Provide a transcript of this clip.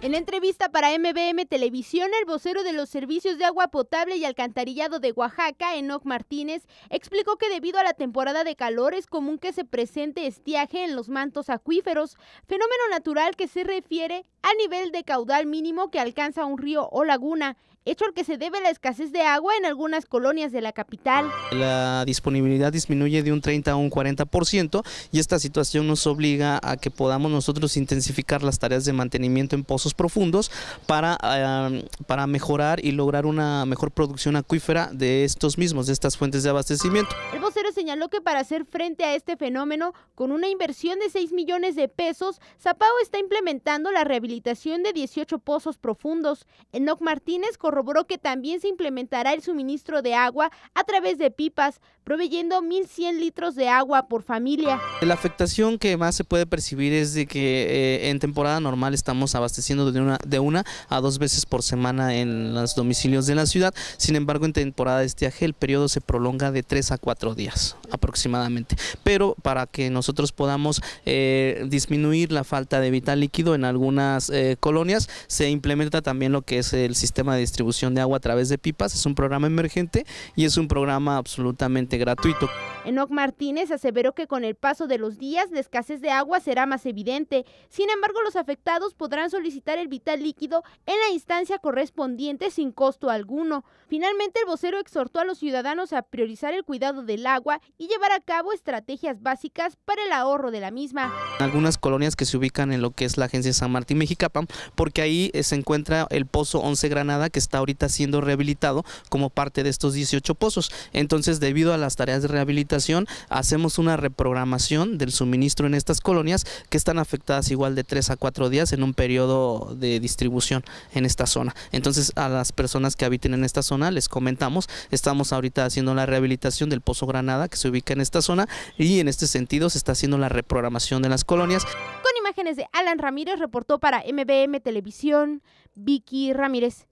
En entrevista para MBM Televisión, el vocero de los servicios de agua potable y alcantarillado de Oaxaca, Enoc Martínez, explicó que debido a la temporada de calor es común que se presente estiaje en los mantos acuíferos, fenómeno natural que se refiere al nivel de caudal mínimo que alcanza un río o laguna, hecho al que se debe la escasez de agua en algunas colonias de la capital. La disponibilidad disminuye de un 30 a un 40% y esta situación nos obliga a que podamos nosotros intensificar las tareas de mantenimiento en pozos profundos para, eh, para mejorar y lograr una mejor producción acuífera de estos mismos, de estas fuentes de abastecimiento señaló que para hacer frente a este fenómeno, con una inversión de 6 millones de pesos, Zapao está implementando la rehabilitación de 18 pozos profundos. Enoc Martínez corroboró que también se implementará el suministro de agua a través de pipas, proveyendo 1.100 litros de agua por familia. La afectación que más se puede percibir es de que eh, en temporada normal estamos abasteciendo de una, de una a dos veces por semana en los domicilios de la ciudad. Sin embargo, en temporada de estiaje el periodo se prolonga de tres a cuatro días aproximadamente. Pero para que nosotros podamos eh, disminuir la falta de vital líquido en algunas eh, colonias, se implementa también lo que es el sistema de distribución de agua a través de pipas. Es un programa emergente y es un programa absolutamente gratuito. Enoc Martínez aseveró que con el paso de los días la escasez de agua será más evidente. Sin embargo, los afectados podrán solicitar el vital líquido en la instancia correspondiente sin costo alguno. Finalmente, el vocero exhortó a los ciudadanos a priorizar el cuidado del agua y llevar a cabo estrategias básicas para el ahorro de la misma. Algunas colonias que se ubican en lo que es la agencia San Martín Mexicapam, porque ahí eh, se encuentra el pozo 11 Granada que está ahorita siendo rehabilitado como parte de estos 18 pozos. Entonces, debido a las tareas de rehabilitación, hacemos una reprogramación del suministro en estas colonias que están afectadas igual de 3 a 4 días en un periodo de distribución en esta zona. Entonces, a las personas que habiten en esta zona les comentamos, estamos ahorita haciendo la rehabilitación del pozo Granada que se ubica en esta zona y en este sentido se está haciendo la reprogramación de las colonias. Con imágenes de Alan Ramírez reportó para MBM Televisión Vicky Ramírez.